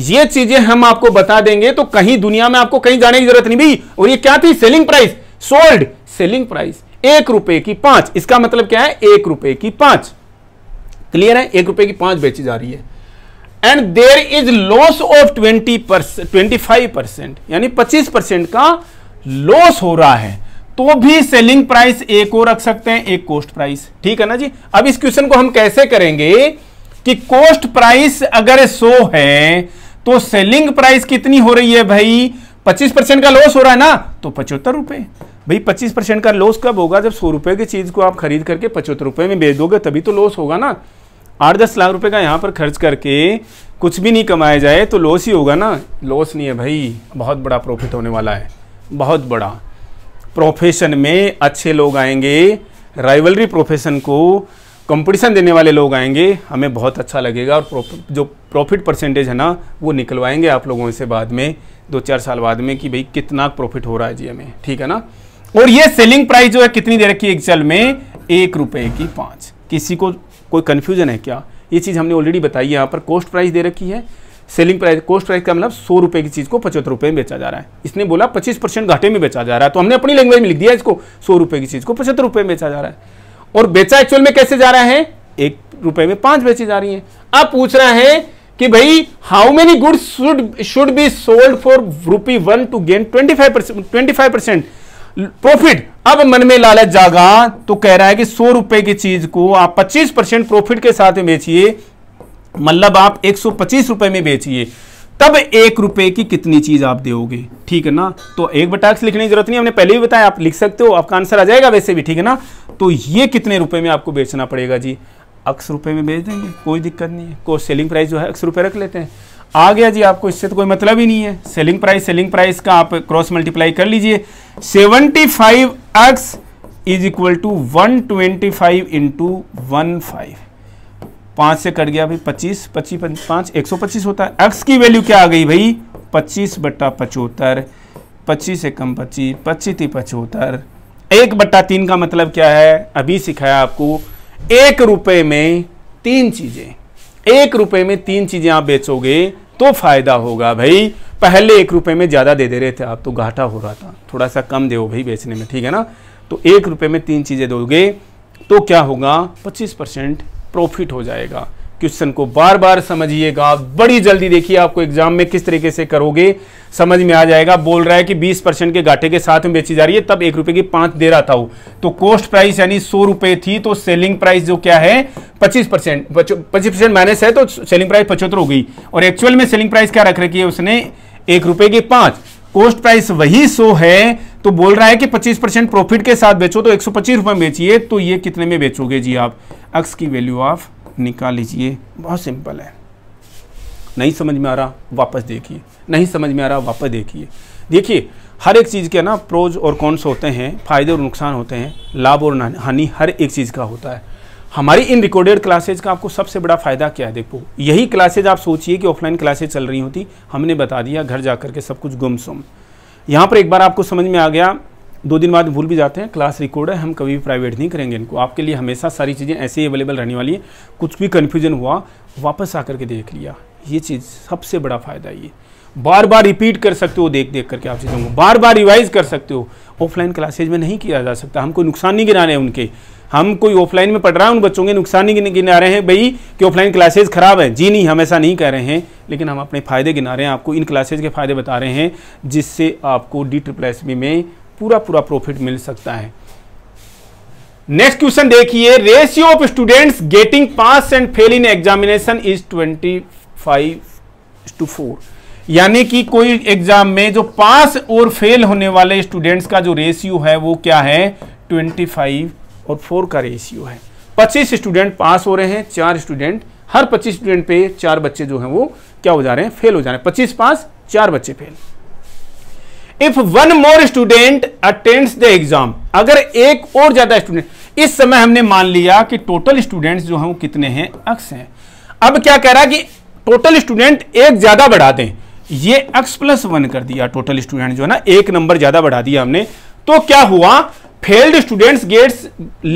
ये चीजें हम आपको बता देंगे तो कहीं दुनिया में आपको कहीं जाने की जरूरत नहीं भी और ये क्या थी selling price sold selling price एक रुपए की पांच इसका मतलब क्या है एक रुपए की पांच क्लियर है एक रुपए की पांच बेची जा रही है and there is loss of twenty percent twenty five percent यानी पच्चीस परसेंट का लॉस हो रहा है तो भी सेलिंग प्राइस एक को रख सकते हैं एक कोस्ट प्राइस ठीक है ना जी अब इस क्वेश्चन को हम कैसे करेंगे कि कोस्ट प्राइस अगर 100 है तो सेलिंग प्राइस कितनी हो रही है भाई 25 परसेंट का लॉस हो रहा है ना तो पचहत्तर रुपए भाई 25 परसेंट का लॉस कब होगा जब सौ रुपए की चीज को आप खरीद करके पचहत्तर रुपए में बेच दोगे तभी तो लॉस होगा ना आठ दस लाख रुपए का यहां पर खर्च करके कुछ भी नहीं कमाया जाए तो लॉस ही होगा ना लॉस नहीं है भाई बहुत बड़ा प्रॉफिट होने वाला है बहुत बड़ा प्रोफेशन में अच्छे लोग आएंगे राइवलरी प्रोफेशन को कंपटीशन देने वाले लोग आएंगे हमें बहुत अच्छा लगेगा और जो प्रॉफिट परसेंटेज है ना वो निकलवाएंगे आप लोगों से बाद में दो चार साल बाद में कि भाई कितना प्रॉफिट हो रहा है जी हमें ठीक है ना और ये सेलिंग प्राइस जो है कितनी दे रखी है चल में एक रुपये की पाँच किसी को कोई कन्फ्यूजन है क्या ये चीज़ हमने ऑलरेडी बताई है यहाँ पर कॉस्ट प्राइस दे रखी है सेलिंग प्राइस कोस्ट प्राइस का मतलब सौ रुपए की चीज को पचहत्तर रुपए में बेचा जा रहा है इसने बोला पच्चीस परसेंट घाटे में बेचा जा रहा है तो हमने अपनी लैंग्वेज में लिख दिया इसको सौ रुपए की चीज को पचहत्तर रुपए में बेचा जा रहा है और बेचा एक्चुअल में कैसे जा रहा है एक रुपए में पांच बेची जा रही है अब पूछ रहा है कि भाई how many goods should should be sold for rupee one to gain twenty five percent twenty five percent profit अब मन में लालच जागा तो कह रहा है कि सौ रुपए की चीज को आप पच्चीस परसेंट प्रॉफिट के साथ में बेचिए मतलब आप एक सौ में बेचिए तब एक रुपए की कितनी चीज आप दोगे ठीक है ना तो एक बटाक्स लिखने की जरूरत नहीं हमने पहले भी बताया आप लिख सकते हो आपका आंसर आ जाएगा वैसे भी ठीक है ना तो ये कितने रुपए में आपको बेचना पड़ेगा जी अक्स रुपए में बेच देंगे कोई दिक्कत नहीं है कोई सेलिंग प्राइस जो है अक्स रुपए रख लेते हैं आ गया जी आपको इससे तो कोई मतलब ही नहीं है सेलिंग प्राइस सेलिंग प्राइस का आप क्रॉस मल्टीप्लाई कर लीजिए seventy five x is equal to one twenty five into one five पांच से कट गया भाई पच्चीस पच्चीस पांच एक सौ पच्चीस होता है एक्स की वैल्यू क्या आ गई भाई पच्चीस बट्टा पचहत्तर पच्चीस से कम पच्चीस पच्चीस ही पचहत्तर एक बट्टा तीन का मतलब क्या है अभी सिखाया आपको एक रुपए में तीन चीज़ें एक रुपए में तीन चीज़ें आप बेचोगे तो फ़ायदा होगा भाई पहले एक रुपए में ज़्यादा दे दे रहे थे आप तो घाटा हो रहा था थोड़ा सा कम दे भाई बेचने में ठीक है ना तो एक रुपये में तीन चीज़ें दोगे तो क्या होगा पच्चीस परसेंट प्रॉफिट हो जाएगा क्वेश्चन को बार बार समझिएगा बड़ी जल्दी देखिए आपको एग्जाम में किस तरीके से करोगे समझ में आ जाएगा बोल रहा है कि 20 परसेंट के घाटे के साथ में बेची जा रही है तब एक रुपए की पांच दे रहा था वो तो कॉस्ट प्राइस यानी सौ रुपए थी तो सेलिंग प्राइस जो क्या है 25 परसेंट पच्चीस परसेंट माइनस है तो सेलिंग प्राइस पचहत्तर हो गई और एक्चुअल में सेलिंग प्राइस क्या रख रखी है उसने एक रुपए की पांच कॉस्ट प्राइस वही सो है तो बोल रहा है कि 25 परसेंट प्रॉफिट के साथ बेचो तो एक सौ में बेचिए तो ये कितने में बेचोगे जी आप अक्स की वैल्यू आप निकाल लीजिए बहुत सिंपल है नहीं समझ में आ रहा वापस देखिए नहीं समझ में आ रहा वापस देखिए देखिए हर एक चीज़ के ना प्रोज और कौनस होते हैं फ़ायदे और नुकसान होते हैं लाभ और हानि हर एक चीज़ का होता है हमारी इन रिकॉर्डेड क्लासेज का आपको सबसे बड़ा फ़ायदा क्या है देखो यही क्लासेज आप सोचिए कि ऑफलाइन क्लासेज चल रही होती हमने बता दिया घर जा के सब कुछ गुमसुम यहाँ पर एक बार आपको समझ में आ गया दो दिन बाद भूल भी जाते हैं क्लास रिकॉर्ड है हम कभी भी प्राइवेट नहीं करेंगे इनको आपके लिए हमेशा सारी चीज़ें ऐसे ही अवेलेबल रहने वाली हैं कुछ भी कन्फ्यूजन हुआ वापस आकर के देख लिया ये चीज़ सबसे बड़ा फ़ायदा ये बार बार रिपीट कर सकते हो देख देख करके आप चीज़ों को बार बार रिवाइज कर सकते हो ऑफलाइन क्लासेज में नहीं किया जा सकता हमको नुकसान नहीं गिराने उनके हम कोई ऑफलाइन में पढ़ रहा है उन बच्चों के नुकसान नहीं गिना रहे हैं भाई कि ऑफलाइन क्लासेज खराब है जी नहीं हम ऐसा नहीं कह रहे हैं लेकिन हम अपने फ़ायदे गिना रहे हैं आपको इन क्लासेज के फ़ायदे बता रहे हैं जिससे आपको डी ट्रिपल एस बी में पूरा पूरा प्रॉफिट मिल सकता है नेक्स्ट क्वेश्चन देखिए ratio of students getting pass and fail in examination is twenty five to four यानी कि कोई एग्जाम में जो पास और फेल होने वाले स्टूडेंट्स का जो रेशियो है वो क्या है ट्वेंटी फाइव और फोर का रेशियो है पच्चीस स्टूडेंट पास हो रहे हैं चार स्टूडेंट हर पच्चीस स्टूडेंट पे चार बच्चे जो हैं वो क्या हो जा रहे हैं फेल हो जा रहे हैं पच्चीस पास चार बच्चे fail if one more student attends the exam अगर एक और ज्यादा स्टूडेंट इस समय हमने मान लिया कि टोटल स्टूडेंट्स जो हैं वो कितने हैं अक्स हैं अब क्या कह रहा कि टोटल स्टूडेंट एक ज्यादा बढ़ा दें ये अक्स प्लस वन कर दिया टोटल स्टूडेंट जो है ना एक नंबर ज्यादा बढ़ा दिया हमने तो क्या हुआ failed students gets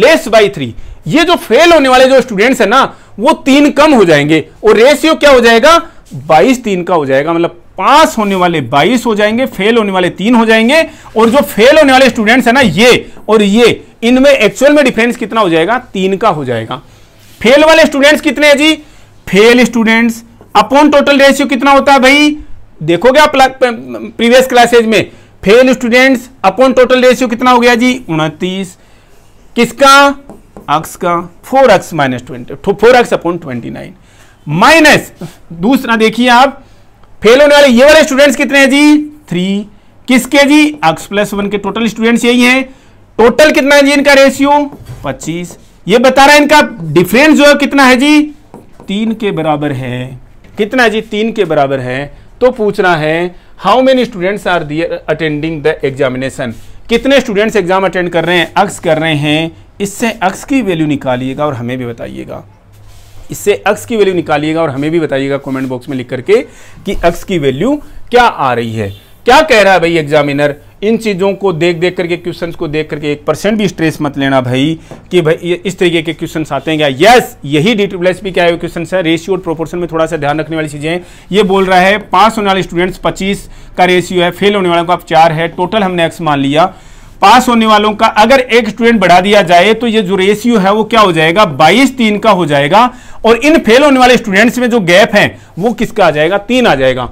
less by three ये जो फेल होने वाले जो स्टूडेंट्स है ना वो तीन कम हो जाएंगे और रेशियो क्या हो जाएगा बाईस तीन का हो जाएगा मतलब पास होने वाले 22 हो जाएंगे फेल होने वाले तीन हो जाएंगे और जो फेल होने वाले स्टूडेंट्स है ना ये और ये इनमें एक्चुअल में डिफरेंस कितना हो जाएगा तीन का हो जाएगा फेल वाले स्टूडेंट्स कितने हैं जी fail students upon total ratio कितना होता है भाई देखोगे आप प्रीवियस क्लासेज में fail students upon total ratio कितना हो गया जी उनतीस किसका अक्स का four x minus twenty four x upon twenty nine minus दूसरा देखिए आप फेल होने वाले ये वाले स्टूडेंट्स कितने हैं जी थ्री किसके जी अक्स प्लस वन के टोटल स्टूडेंट्स यही हैं टोटल कितना है जी इनका रेशियो पच्चीस ये बता रहा है इनका डिफरेंस जो है कितना है जी तीन के बराबर है कितना है जी तीन के बराबर है तो पूछना है how many students are there attending the examination कितने स्टूडेंट्स एग्जाम अटेंड कर रहे हैं अक्स कर रहे हैं इससे अक्स की वैल्यू निकालिएगा और हमें भी बताइएगा इससे अक्स की वैल्यू निकालिएगा और हमें भी बताइएगा कमेंट बॉक्स में लिख करके कि अक्स की वैल्यू क्या आ रही है क्या कह रहा है भाई एग्जामिनर इन चीज़ों को देख देख करके क्वेश्चंस को देख करके एक परसेंट भी स्ट्रेस मत लेना भाई कि भाई इस तरीके के क्वेश्चन आते हैं क्या यस यही डी ट्रिपल एस पी क्या है क्वेश्चन है रेशियो और प्रोपोर्शन में थोड़ा सा ध्यान रखने वाली चीज़ें ये बोल रहा है पांच होने वाले स्टूडेंट्स पच्चीस का रेशियो है फेल होने वालों का चार है टोटल हमने एक्स मान लिया पास होने वालों का अगर एक स्टूडेंट बढ़ा दिया जाए तो ये जो रेशियो है वो क्या हो जाएगा बाईस तीन का हो जाएगा और इन फेल होने वाले स्टूडेंट्स में जो गैप है वो किसका आ जाएगा तीन आ जाएगा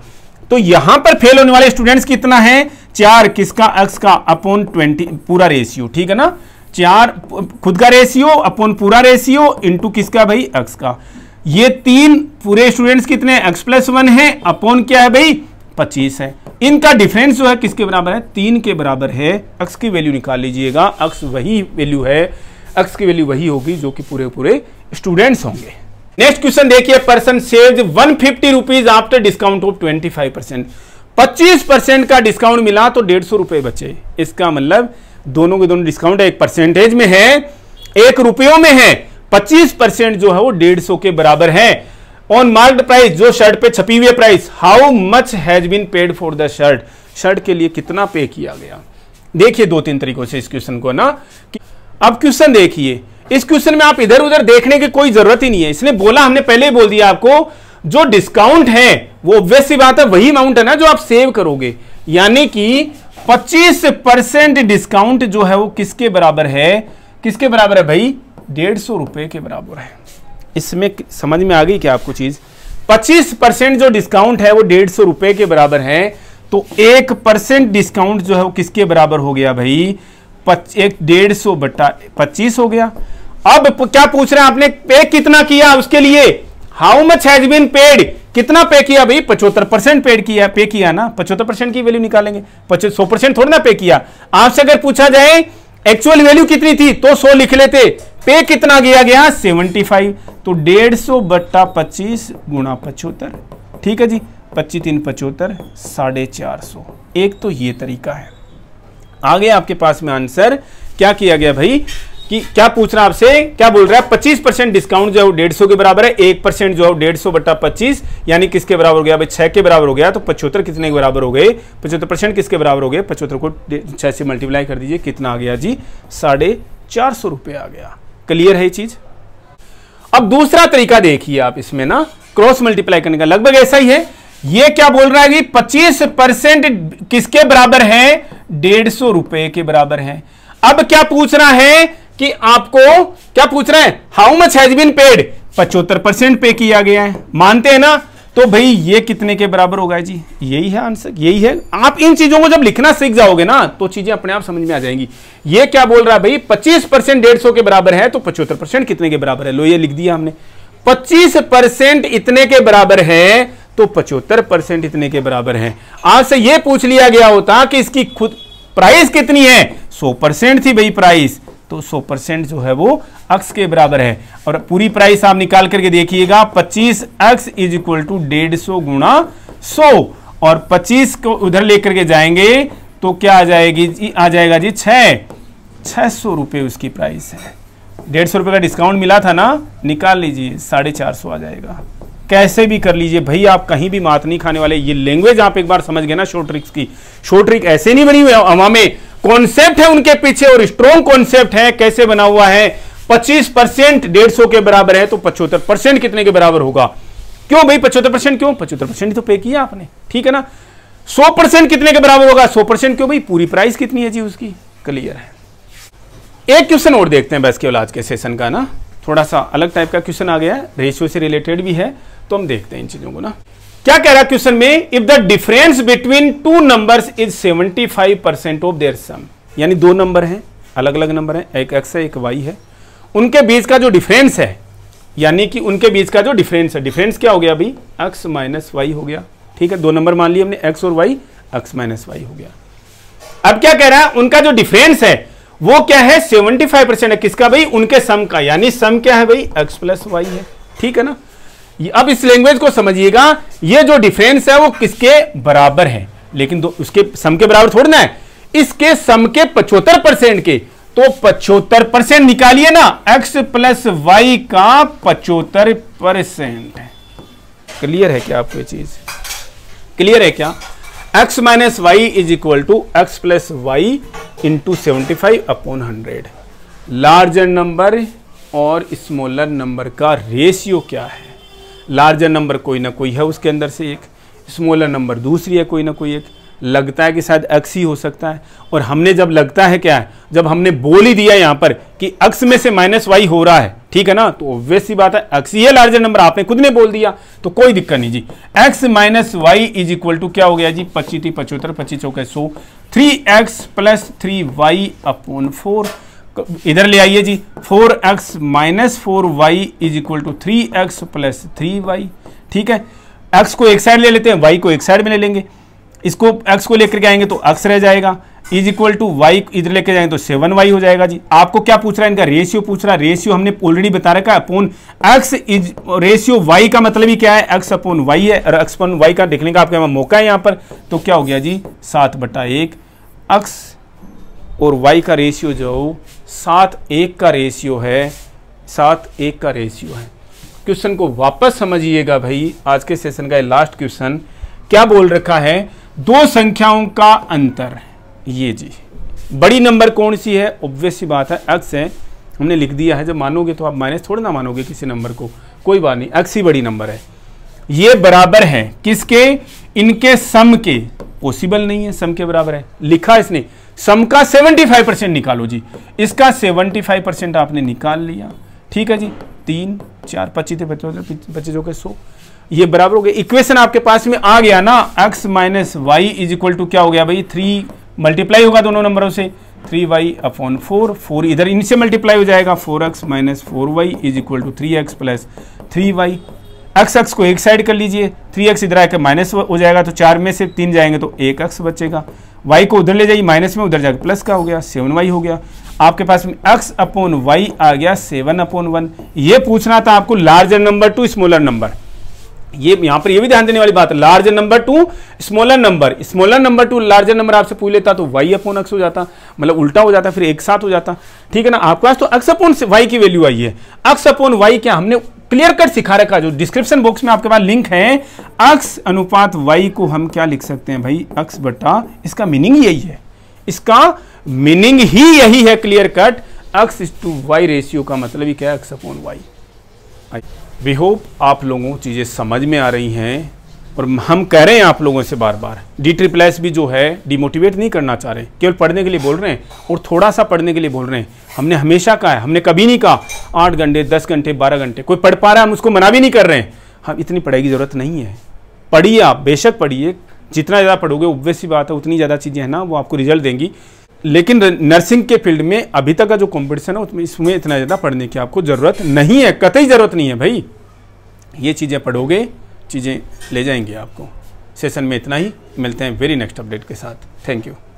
तो यहां पर फेल होने वाले स्टूडेंट्स कितना है चार किसका अक्स का अपोन ट्वेंटी पूरा रेशियो ठीक है ना चार खुद का रेशियो अपोन पूरा रेशियो इंटू किसका भाई अक्स का ये तीन पूरे स्टूडेंट्स कितने एक्स प्लस वन है अपोन क्या है भाई पच्चीस है इनका डिफरेंस जो है किसके बराबर है तीन के बराबर है अक्स की वैल्यू निकाल लीजिएगा अक्स वही वैल्यू है अक्स की वैल्यू वही होगी जो कि पूरे पूरे स्टूडेंट्स होंगे नेक्स्ट क्वेश्चन देखिए person saved one fifty rupees after discount of twenty five percent पच्चीस परसेंट का डिस्काउंट मिला तो डेढ़ सौ रुपए बचे इसका मतलब दोनों के दोनों डिस्काउंट एक परसेंटेज में है एक रुपयों में है पच्चीस परसेंट जो है वो डेढ़ सौ के बराबर है ऑन मार्क्ड प्राइस जो शर्ट पे छपी हुई price how much has been paid for the shirt shirt के लिए कितना पे किया गया देखिए दो तीन तरीकों से इस क्वेश्चन को ना अब क्वेश्चन देखिए इस क्वेश्चन में आप इधर उधर देखने की कोई जरूरत ही नहीं है इसने बोला हमने पहले ही बोल दिया आपको जो डिस्काउंट है वो ऑब्वियस सी बात है वही अमाउंट है ना जो आप सेव करोगे यानी कि 25 परसेंट डिस्काउंट जो है वो किसके बराबर है किसके बराबर है भाई डेढ़ सौ रुपए के बराबर है इसमें समझ में आ गई क्या आपको चीज़ 25 परसेंट जो डिस्काउंट है वो डेढ़ सौ रुपए के बराबर है तो एक परसेंट डिस्काउंट जो है वो किसके बराबर हो गया भाई एक डेढ़ सौ बट्टा पच्चीस हो गया अब क्या पूछ रहे हैं आपने पे कितना किया उसके लिए how much has been paid कितना पे किया भाई पचहत्तर परसेंट पेड किया पे किया ना पचहत्तर परसेंट की वैल्यू निकालेंगे सौ परसेंट थोड़ा ना पे किया आपसे अगर पूछा जाए एक्चुअल वैल्यू कितनी थी तो सौ लिख लेते पे कितना किया गया 75 तो 150 बट्टा पच्चीस गुणा पचहत्तर ठीक है जी पच्चीस तीन पचहत्तर साढ़े चार सौ एक तो ये तरीका है गया आपके पास में आंसर क्या किया गया भाई कि क्या पूछ रहा आपसे क्या बोल रहा है पच्चीस परसेंट डिस्काउंट जो है वो डेढ़ सौ के बराबर है एक परसेंट जो है डेढ़ सौ बट्टा पच्चीस यानी किसके बराबर हो गया भाई छह के बराबर हो गया तो पचहत्तर कितने के बराबर हो गए पचहत्तर परसेंट किसके बराबर हो गए पचहत्तर को छह से मल्टीप्लाई कर दीजिए कितना आ गया जी साढ़े चार सौ रुपये आ गया क्लियर है चीज अब दूसरा तरीका देखिए आप इसमें ना क्रॉस मल्टीप्लाई करने का लगभग ऐसा ही है ये क्या बोल रहा है कि 25 परसेंट किसके बराबर है डेढ़ सौ रुपए के बराबर है अब क्या पूछ रहा है कि आपको क्या पूछ रहा है how much has been paid पचहत्तर परसेंट पे किया गया है मानते हैं ना तो भाई ये कितने के बराबर होगा जी यही है आंसर यही है आप इन चीजों को जब लिखना सीख जाओगे ना तो चीजें अपने आप समझ में आ जाएंगी ये क्या बोल रहा है भाई 25 परसेंट डेढ़ सौ के बराबर है तो पचहत्तर परसेंट कितने के बराबर है लो ये लिख दिया हमने 25 परसेंट इतने के बराबर है तो पचहत्तर परसेंट इतने के बराबर है आपसे यह पूछ लिया गया होता कि इसकी खुद प्राइस कितनी है सौ परसेंट थी भाई प्राइस तो 100 परसेंट जो है वो अक्स के बराबर है और पूरी प्राइस आप निकाल करके देखिएगा 25 अक्स इज इक्वल टू डेढ़ सौ गुणा सौ और 25 को उधर लेकर के जाएंगे तो क्या आ जाएगी आ जाएगा जी छह सौ रुपये उसकी प्राइस है डेढ़ सौ रुपये का डिस्काउंट मिला था ना निकाल लीजिए साढ़े चार सौ आ जाएगा कैसे भी कर लीजिए भाई आप कहीं भी मात नहीं खाने वाले ये लैंग्वेज आप एक बार समझ गए ना शॉर्ट ट्रिक्स की शॉर्ट ट्रिक ऐसे नहीं बनी हुई हवा में कॉन्सेप्ट है उनके पीछे और स्ट्रॉन्ग कॉन्सेप्ट है कैसे बना हुआ है 25 परसेंट डेढ़ सौ के बराबर है तो पचहत्तर परसेंट कितने के बराबर होगा क्यों भाई पचहत्तर परसेंट क्यों पचहत्तर परसेंट तो पे किया आपने ठीक है ना 100 परसेंट कितने के बराबर होगा 100 परसेंट क्यों भाई पूरी प्राइस कितनी है जी उसकी क्लियर है एक क्वेश्चन और देखते हैं बस केवल आज के सेशन का ना थोड़ा सा अलग टाइप का क्वेश्चन आ गया है रेशियो से रिलेटेड भी है तो हम देखते हैं इन चीजों को ना क्या कह रहा क्वेश्चन में if the difference between two numbers is 75 percent of their sum यानी दो नंबर हैं अलग अलग नंबर हैं एक एक्स है एक वाई है उनके बीच का जो डिफरेंस है यानी कि उनके बीच का जो डिफरेंस है डिफरेंस क्या हो गया अभी एक्स माइनस वाई हो गया ठीक है दो नंबर मान लिया हमने एक्स और वाई एक्स माइनस वाई हो गया अब क्या कह रहा है उनका जो डिफरेंस है वो क्या है 75 परसेंट है किसका भाई उनके सम का यानी सम क्या है भाई x प्लस वाई है ठीक है ना अब इस लैंग्वेज को समझिएगा ये जो डिफरेंस है वो किसके बराबर है लेकिन उसके सम के बराबर थोड़ी ना है इसके सम के पचहत्तर परसेंट के तो पचहत्तर परसेंट निकालिए ना x प्लस वाई का पचहत्तर परसेंट क्लियर है क्या आपको ये चीज क्लियर है क्या x minus y is equal to x plus y into seventy five upon hundred larger number और स्मॉलर नंबर का रेशियो क्या है लार्जर नंबर कोई ना कोई है उसके अंदर से एक स्मॉलर नंबर दूसरी है कोई ना कोई एक लगता है कि शायद अक्स ही हो सकता है और हमने जब लगता है क्या है जब हमने बोल ही दिया यहाँ पर कि अक्स में से माइनस वाई हो रहा है ठीक है ना तो ऑब्वियस ही बात है अक्स है लार्जर नंबर आपने खुद ने बोल दिया तो कोई दिक्कत नहीं जी x minus y is equal to क्या हो गया जी पच्चीस पचहत्तर पच्चीस चौके three x plus three y upon four इधर ले आइए जी four x minus four y is equal to three x plus three y ठीक है एक्स को एक साइड ले लेते हैं वाई को एक साइड में ले लेंगे इसको एक्स को लेकर के आएंगे तो एक्स रह जाएगा इज इक्वल टू वाई इधर लेके जाएंगे तो सेवन वाई हो जाएगा जी आपको क्या पूछ रहा है इनका रेशियो पूछ रहा है रेशियो हमने ऑलरेडी बता रखा है upon x is ratio y का मतलब ही क्या है एक्स अपोन वाई है और एक्स अपन वाई का देखने का आपके यहाँ मौका है यहाँ पर तो क्या हो गया जी सात बटा एक एक्स और y का रेशियो जो सात एक का रेशियो है सात एक का रेशियो है क्वेश्चन को वापस समझिएगा भाई आज के सेशन का लास्ट क्वेश्चन क्या बोल रखा है दो संख्याओं का अंतर ये जी बड़ी नंबर कौन सी है ऑब्वियस सी बात है एक्स है हमने लिख दिया है जब मानोगे तो आप माइनस थोड़ा ना मानोगे किसी नंबर को कोई बात नहीं एक्स ही बड़ी नंबर है ये बराबर है किसके इनके सम के पॉसिबल नहीं है सम के बराबर है लिखा इसने सम का 75 परसेंट निकालो जी इसका 75 परसेंट आपने निकाल लिया ठीक है जी तीन चार तो पच्चीस पच्चीस हो गए सो ये बराबर हो गया इक्वेशन आपके पास में आ गया ना x minus y is equal to क्या हो गया भाई थ्री मल्टीप्लाई होगा दोनों नंबरों से three y upon four four इधर इनसे मल्टीप्लाई हो जाएगा four x minus four y is equal to three x plus three y x x को एक साइड कर लीजिए थ्री एक्स इधर आकर माइनस हो जाएगा तो चार में से तीन जाएंगे तो एक एक्स बचेगा वाई को उधर ले जाइए माइनस में उधर जाएगा प्लस का हो गया सेवन वाई हो गया आपके पास में एक्स अपोन वाई आ गया सेवन अपोन वन ये पूछना था आपको larger number to smaller number ये यहां पर ये भी ध्यान देने वाली बात है larger number to smaller number smaller number to larger number आपसे पूछ लेता तो वाई अपोन एक्स हो जाता मतलब उल्टा हो जाता फिर एक साथ हो जाता ठीक है ना आपके पास तो एक्स अपोन वाई की वैल्यू आई है एक्स अपोन वाई क्या हमने क्लियर कट सिखा रखा जो डिस्क्रिप्शन बॉक्स में आपके पास लिंक है अक्स अनुपात वाई को हम क्या लिख सकते हैं भाई अक्स बटा इसका मीनिंग यही है इसका मीनिंग ही यही है clear cut x to y ratio का मतलब ही क्या है x upon y we hope आप लोगों चीज़ें समझ में आ रही हैं और हम कह रहे हैं आप लोगों से बार बार डी ट्रिपल एस भी जो है डिमोटिवेट नहीं करना चाह रहे केवल पढ़ने के लिए बोल रहे हैं और थोड़ा सा पढ़ने के लिए बोल रहे हैं हमने हमेशा कहा है हमने कभी नहीं कहा आठ घंटे दस घंटे बारह घंटे कोई पढ़ पा रहा है हम उसको मना भी नहीं कर रहे हैं हम इतनी पढ़ाई की ज़रूरत नहीं है पढ़िए आप बेशक पढ़िए जितना ज़्यादा पढ़ोगे ऑब्वियस सी बात है उतनी ज़्यादा चीज़ें हैं ना वो आपको रिजल्ट देंगी लेकिन नर्सिंग के फील्ड में अभी तक का जो कॉम्पिटिशन है उसमें इसमें इतना ज़्यादा पढ़ने की आपको ज़रूरत नहीं है कतई ज़रूरत नहीं है भाई ये चीज़ें पढ़ोगे चीज़ें ले जाएंगे आपको सेशन में इतना ही मिलते हैं वेरी नेक्स्ट अपडेट के साथ थैंक यू